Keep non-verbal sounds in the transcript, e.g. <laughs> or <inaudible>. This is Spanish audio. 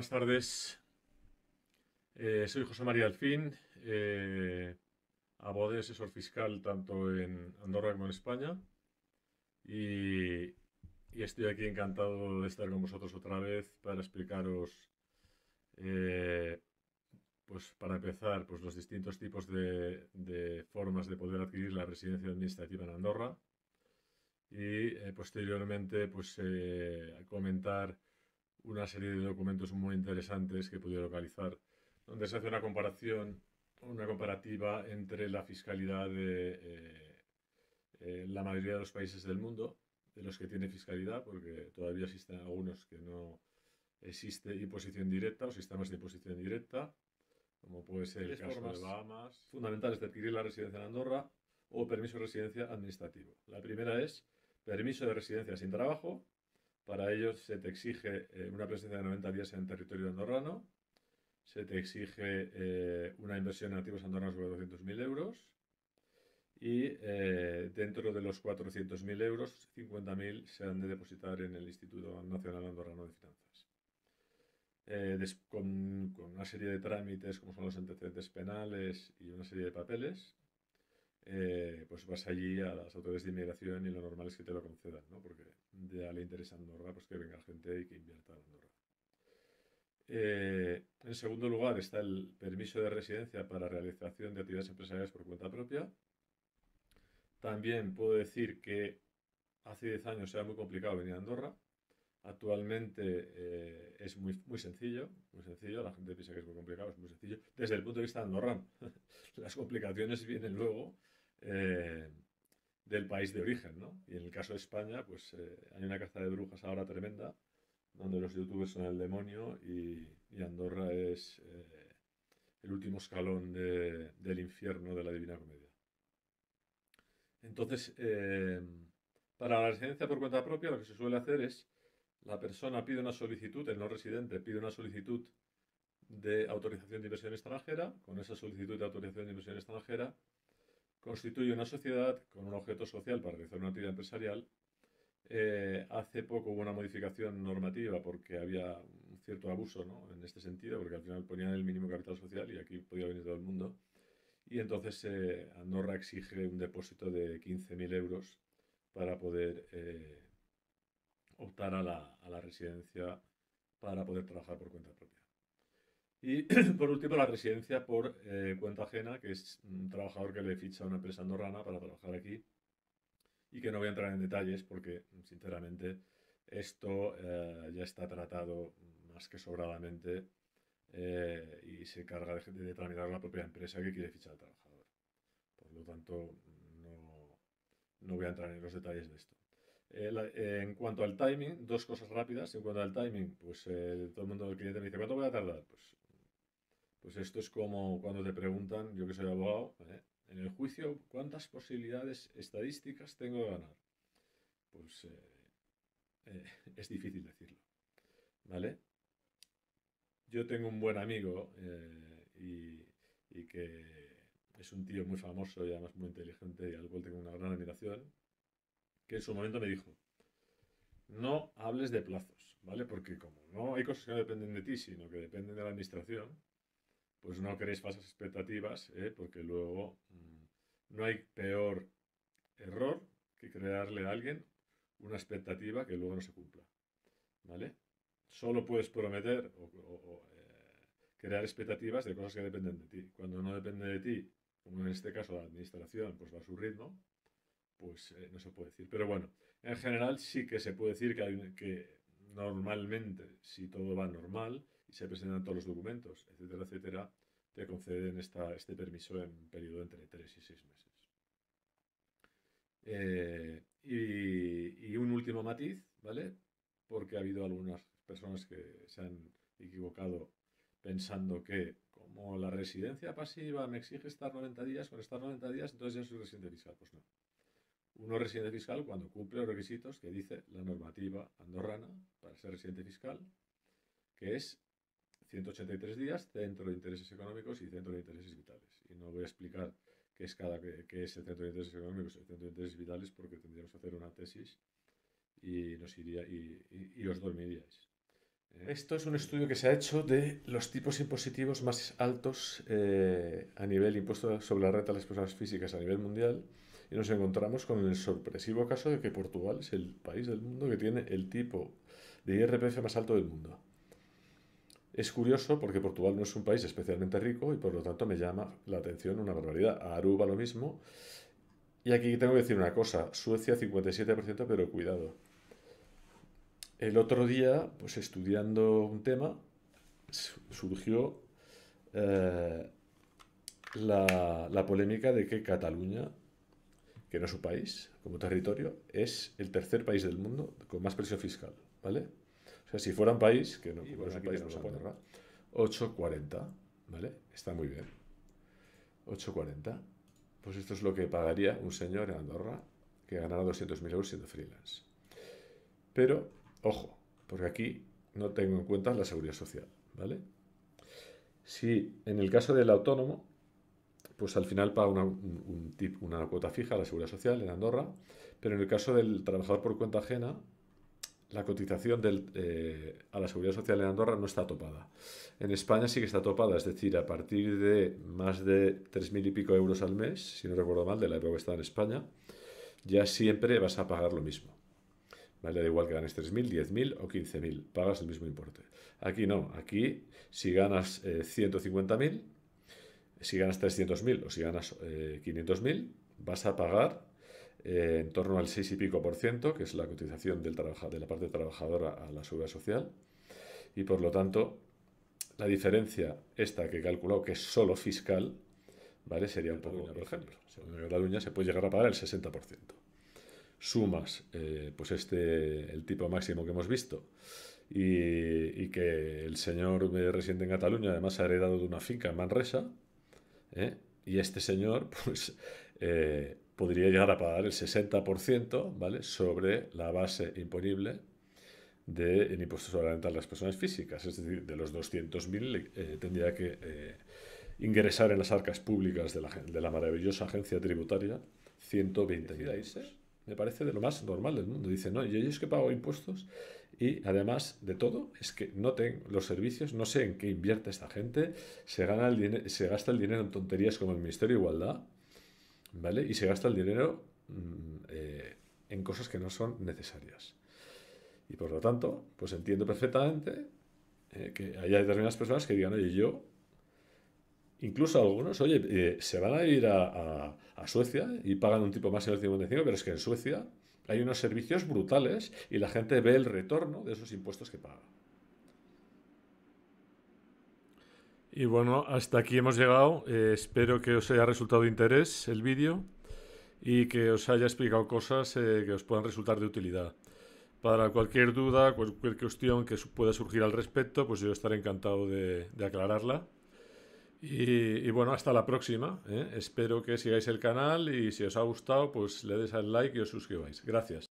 buenas tardes. Eh, soy José María Alfín, eh, abogado y asesor fiscal tanto en Andorra como en España. Y, estoy aquí encantado de estar con vosotros otra vez para explicaros, eh, pues para empezar, pues los distintos tipos de, de, formas de poder adquirir la residencia administrativa en Andorra. Y eh, posteriormente, pues comentar una serie de documentos muy interesantes que he localizar, donde se hace una comparación, una comparativa entre la fiscalidad de eh, eh, la mayoría de los países del mundo, de los que tiene fiscalidad, porque todavía existen algunos que no existe imposición directa o sistemas de imposición directa, como puede ser el caso de Bahamas, fundamentales de adquirir la residencia en Andorra o permiso de residencia administrativo. La primera es permiso de residencia sin trabajo, para ello se te exige eh, una presencia de 90 días en el territorio andorrano, se te exige eh, una inversión en activos andorranos sobre 200.000 euros y eh, dentro de los 400.000 euros, 50.000 se han de depositar en el Instituto Nacional Andorrano de Finanzas. con, una serie de trámites como son los antecedentes penales y una serie de papeles. Eh, pues vas allí a las autoridades de inmigración y lo normal es que te lo concedan, ¿no? Porque ya le interesa a Andorra pues que venga gente y que invierta en Andorra. Eh, en segundo lugar está el permiso de residencia para realización de actividades empresariales por cuenta propia. También puedo decir que hace 10 años era muy complicado venir a Andorra. Actualmente eh, es muy, sencillo, muy sencillo, la gente piensa que es muy complicado, es muy sencillo, desde el punto de vista Andorra <laughs> Las complicaciones vienen luego eh, del país de origen, Y en el caso de España, pues eh, hay una caza de brujas ahora tremenda, donde los youtubers son el demonio y, Andorra es el último escalón del infierno de la Divina Comedia. Entonces, para la residencia por cuenta propia, lo que se suele hacer es la persona pide una solicitud, el no residente pide una solicitud de autorización de inversión extranjera, con esa solicitud de autorización de inversión extranjera, constituye una sociedad con un objeto social para realizar una actividad empresarial. Eh, hace poco hubo una modificación normativa porque había un cierto abuso en este sentido, porque al final ponían el mínimo capital social y aquí podía venir todo el mundo. Y entonces eh, exige un depósito de 15.000 euros para poder eh, optar a la, residencia para poder trabajar por cuenta propia. Y <clears throat> por último, la residencia por eh, cuenta ajena, que es un trabajador que le ficha a una empresa andorrana para trabajar aquí. Y que no voy a entrar en detalles porque, sinceramente, esto eh, ya está tratado más que sobradamente eh, y se carga de, de, tramitar la propia empresa que quiere fichar al trabajador. Por lo tanto, no voy a entrar en los detalles de esto. Eh, en cuanto al timing, dos cosas rápidas. En cuanto al timing, pues eh, todo el mundo, del cliente me dice, ¿cuánto voy a tardar? Pues, pues esto es como cuando te preguntan, yo que soy abogado, ¿eh? en el juicio, ¿cuántas posibilidades estadísticas tengo de ganar? Pues <laughs> es difícil decirlo. ¿Vale? Yo tengo un buen amigo y que es un tío muy famoso y además muy inteligente y al cual tengo una gran admiración, que en su momento me dijo, no hables de plazos, ¿vale? Porque como no hay cosas que no dependen de ti, sino que dependen de la administración, pues no crees falsas expectativas, ¿eh? porque luego mm, no hay peor error que crearle a alguien una expectativa que luego no se cumpla, ¿vale? Solo puedes prometer o, eh, crear expectativas de cosas que dependen de ti. Cuando no depende de ti, como en este caso la administración, pues va a su ritmo, pues eh, no se puede decir. Pero bueno, en general sí que se puede decir que, normalmente, si todo va normal y se presentan todos los documentos, etcétera, etcétera, te conceden esta, este permiso en un periodo entre 3 y 6 meses. Eh, y, y, un último matiz, ¿vale? Porque ha habido algunas personas que se han equivocado pensando que como la residencia pasiva me exige estar 90 días, con estar 90 días entonces ya soy residente fiscal. Pues no. Uno es residente fiscal cuando cumple los requisitos que dice la normativa andorrana para ser residente fiscal, que es 183 días, centro de intereses económicos y centro de intereses vitales. Y no voy a explicar qué es, cada, qué es el centro de intereses económicos y el centro de intereses vitales porque tendríamos que hacer una tesis y, nos iría, y, os dormiríais. ¿Eh? Esto es un estudio que se ha hecho de los tipos impositivos más altos eh, a nivel impuesto sobre la renta a las personas físicas a nivel mundial y nos encontramos con el sorpresivo caso de que Portugal es el país del mundo que tiene el tipo de IRPF más alto del mundo. Es curioso porque Portugal no es un país especialmente rico y por lo tanto me llama la atención una barbaridad. A Aruba lo mismo. Y aquí tengo que decir una cosa, Suecia 57%, pero cuidado. El otro día, pues estudiando un tema, surgió eh, la polémica de que Cataluña que no es su país, como territorio, es el tercer país del mundo con más presión fiscal, ¿vale? O sea, si fuera un país, que no, es un país, no se 8,40, ¿vale? Está muy bien. 8,40. Pues esto es lo que pagaría un señor en Andorra que ganara 200.000 euros siendo freelance. Pero, ojo, porque aquí no tengo en cuenta la seguridad social, ¿vale? Si en el caso del autónomo, pues al final paga una, una cuota fija a la seguridad social en Andorra, pero en el caso del trabajador por cuenta ajena, la cotización eh, a la seguridad social en Andorra no está topada. En España sí que está topada, es decir, a partir de más de 3.000 y pico euros al mes, si no recuerdo mal, de la época que estaba en España, ya siempre vas a pagar lo mismo. ¿Vale? Da igual que ganes 3.000, 10.000 o 15.000, pagas el mismo importe. Aquí no, aquí si ganas 150.000, eh, si ganas 300.000 o si ganas 500.000, eh, vas a pagar eh, en torno al 6 y pico por ciento, que es la cotización del de la parte trabajadora a la seguridad social. Y por lo tanto, la diferencia esta que he calculado, que es solo fiscal, ¿vale? sería un poco, por ejemplo, en Cataluña se puede llegar a pagar el 60%. Sumas eh, pues este, el tipo máximo que hemos visto y, y que el señor residente en Cataluña además ha heredado de una finca en Manresa, ¿eh? Y este señor, <laughs> pues, eh, podría llegar a pagar el 60%, Sobre la base imponible del de, impuesto sobre la renta de las personas físicas. Es decir, de los 200.000 eh, tendría que ingresar en las arcas públicas de la, maravillosa agencia tributaria 120.000 me parece de lo más normal del mundo. Dice, no, yo, es que pago impuestos y además de todo es que no tengo los servicios, no sé en qué invierte esta gente, se, gana el se gasta el dinero en tonterías como el Ministerio de Igualdad, ¿vale? Y se gasta el dinero mm, eh, en cosas que no son necesarias. Y por lo tanto, pues entiendo perfectamente eh, que haya determinadas personas que digan, oye, yo Incluso algunos, oye, eh, se van a ir a, Suecia y pagan un tipo más del 55, pero es que en Suecia hay unos servicios brutales y la gente ve el retorno de esos impuestos que paga. Y bueno, hasta aquí hemos llegado. Eh, espero que os haya resultado de interés el vídeo y que os haya explicado cosas eh, que os puedan resultar de utilidad. Para cualquier duda, cualquier cuestión que pueda surgir al respecto, pues yo estaré encantado de aclararla. Y, bueno, hasta la próxima. ¿eh? Espero que sigáis el canal y si os ha gustado, pues le des al like y os suscribáis. Gracias.